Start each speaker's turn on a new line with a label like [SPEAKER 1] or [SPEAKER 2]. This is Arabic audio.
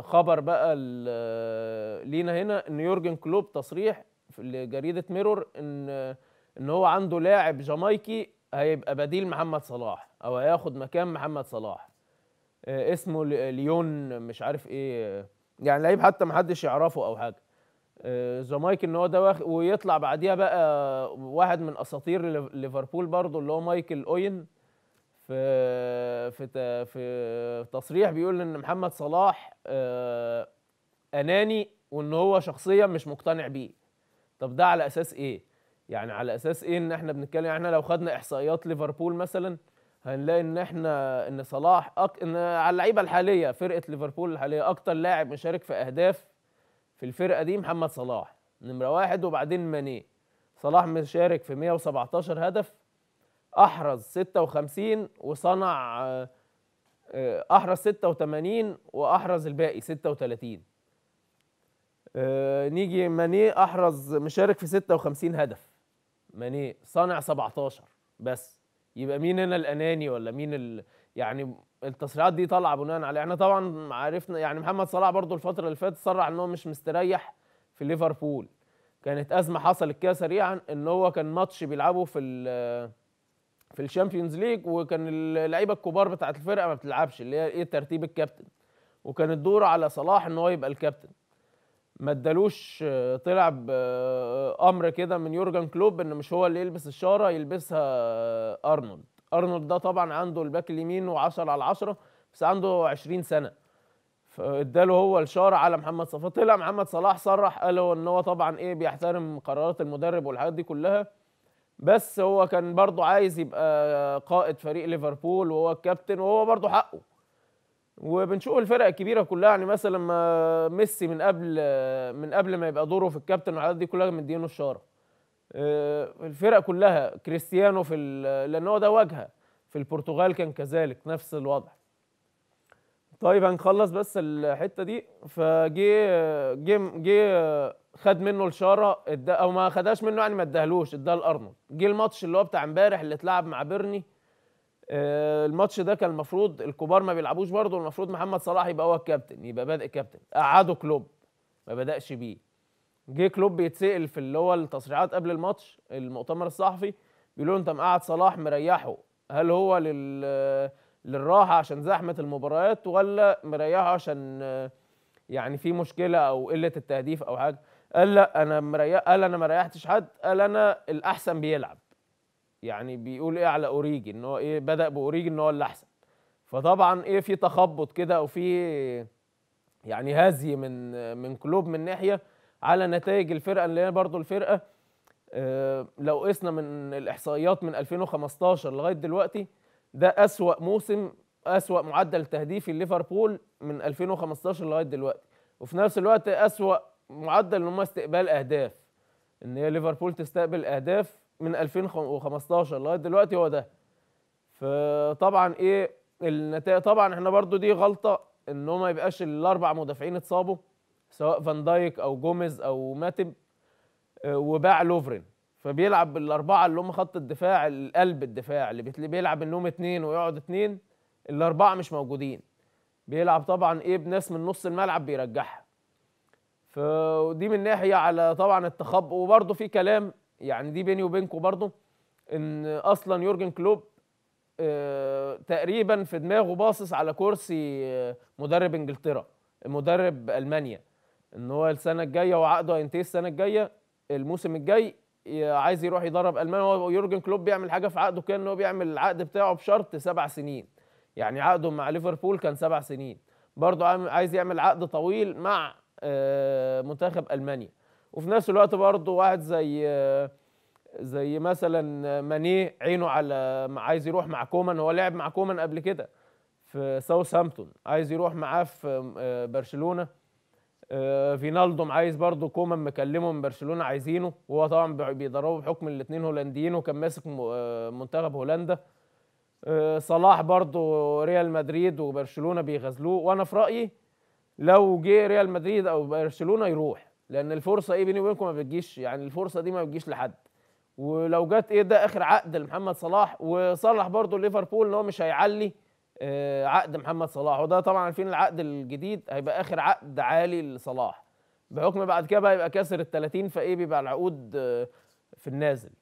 [SPEAKER 1] خبر بقى لينا هنا ان يورجن كلوب تصريح لجريده ميرور ان ان هو عنده لاعب جامايكي هيبقى بديل محمد صلاح او هياخد مكان محمد صلاح آه، اسمه ليون مش عارف ايه يعني لعيب حتى محدش يعرفه او حاجه آه، جامايكي ان هو ده ويطلع بعديها بقى واحد من اساطير ليفربول برضه اللي هو مايكل اوين في في في تصريح بيقول ان محمد صلاح آه، اناني وان هو شخصيا مش مقتنع بيه طب ده على اساس ايه يعني على اساس ايه ان احنا بنتكلم يعني احنا لو خدنا احصائيات ليفربول مثلا هنلاقي ان احنا ان صلاح أك... ان على اللعيبه الحاليه فرقه ليفربول الحاليه اكتر لاعب مشارك في اهداف في الفرقه دي محمد صلاح نمره واحد وبعدين ماني صلاح مشارك في 117 هدف احرز 56 وصنع آه، احرز 86 واحرز الباقي 36 آه، نيجي ماني احرز مشارك في 56 هدف ماني صانع 17 بس يبقى مين هنا الاناني ولا مين ال... يعني التصريحات دي طالعه بناء على احنا طبعا عرفنا يعني محمد صلاح برضو الفتره اللي فاتت صرح ان هو مش مستريح في ليفربول كانت ازمه حصلت كده سريعا ان هو كان ماتش بيلعبه في في الشامبيونز ليج وكان اللعيبه الكبار بتاعه الفرقه ما بتلعبش اللي هي ايه ترتيب الكابتن وكان الدور على صلاح ان هو يبقى الكابتن ما ادالوش آه، طلع بامر آه، كده من يورجن كلوب ان مش هو اللي يلبس الشاره يلبسها آه، ارنولد ارنولد ده طبعا عنده الباك اليمين و10 على 10 بس عنده 20 سنه فاداله هو الشاره على محمد صلاح طلع محمد صلاح صرح قال ان هو طبعا ايه بيحترم قرارات المدرب والحاجات دي كلها بس هو كان برضه عايز يبقى قائد فريق ليفربول وهو الكابتن وهو برضه حقه وبنشوف الفرق الكبيره كلها يعني مثلا ما ميسي من قبل من قبل ما يبقى دوره في الكابتن والحاجات دي كلها مدينه الشاره آه، الفرق كلها كريستيانو في لان هو ده واجهه في البرتغال كان كذلك نفس الوضع طيب هنخلص بس الحته دي فجي جه جه خد منه الشاره الد... او ما خدهاش منه يعني ما اداهلوش اداه لارنولد جه الماتش اللي هو بتاع امبارح اللي اتلعب مع بيرني آه الماتش ده كان المفروض الكبار ما بيلعبوش برضه المفروض محمد صلاح يبقى هو الكابتن يبقى بادئ كابتن قعدوا كلوب ما بداش بيه جه كلوب بيتسال في اللي هو التصريحات قبل الماتش المؤتمر الصحفي بيقولوا انت مقعد صلاح مريحه هل هو لل للراحه عشان زحمه المباريات ولا مريحه عشان آه، يعني في مشكله او قله التهديف او حاجه قال لا انا مريح قال انا ما ريحتش حد قال انا الاحسن بيلعب يعني بيقول ايه على اوريجي ان هو ايه بدا باوريجي ان هو الاحسن فطبعا ايه في تخبط كده وفي يعني هزي من من كلوب من ناحيه على نتائج الفرقه اللي هي برضو الفرقه آه، لو قسنا من الاحصائيات من 2015 لغايه دلوقتي ده اسوا موسم اسوا معدل تهديفي ليفربول من 2015 لغايه دلوقتي وفي نفس الوقت اسوا معدل ان هم استقبال اهداف ان هي ليفربول تستقبل اهداف من 2015 لغايه دلوقتي هو ده فطبعا ايه النتائج طبعا احنا برضو دي غلطه ان هو ما يبقاش الاربع مدافعين اتصابوا سواء فان دايك او جوميز او ماتب آه، وباع لوفرين فبيلعب بالاربعه اللي هم خط الدفاع القلب الدفاع اللي بيلعب انهم اتنين ويقعد اتنين الاربعه مش موجودين بيلعب طبعا ايه بناس من نص الملعب بيرجعها فدي من ناحيه على طبعا التخبط وبرده في كلام يعني دي بيني وبينكم برده ان اصلا يورجن كلوب آه، تقريبا في دماغه باصص على كرسي آه، مدرب انجلترا مدرب المانيا ان هو السنه الجايه وعقده هينتهي السنه الجايه الموسم الجاي آه، عايز يروح يدرب المانيا هو يورجن كلوب بيعمل حاجه في عقده كان ان هو بيعمل العقد بتاعه بشرط سبع سنين يعني عقده مع ليفربول كان سبع سنين برضه عايز يعمل عقد طويل مع آه، منتخب المانيا وفي نفس الوقت برضه واحد زي آه، زي مثلا ماني عينه على عايز يروح مع كومان هو لعب مع كومان قبل كده في ساوثهامبتون عايز يروح معاه في آه، برشلونه فينالدوم عايز برضه كومان مكلمه من برشلونه عايزينه وهو طبعا بيضربه بحكم الاثنين هولنديين وكان ماسك منتخب هولندا صلاح برضه ريال مدريد وبرشلونه بيغزلوه وانا في رايي لو جه ريال مدريد او برشلونه يروح لان الفرصه ايه بيني وبينكم ما بتجيش يعني الفرصه دي ما بتجيش لحد ولو جت ايه ده اخر عقد لمحمد صلاح وصلح برضه ليفربول ان هو مش هيعلي آه، عقد محمد صلاح وده طبعا عارفين العقد الجديد هيبقى اخر عقد عالي لصلاح بحكم بعد كده بقى يبقى كسر ال 30 فايه بيبقى العقود آه، في النازل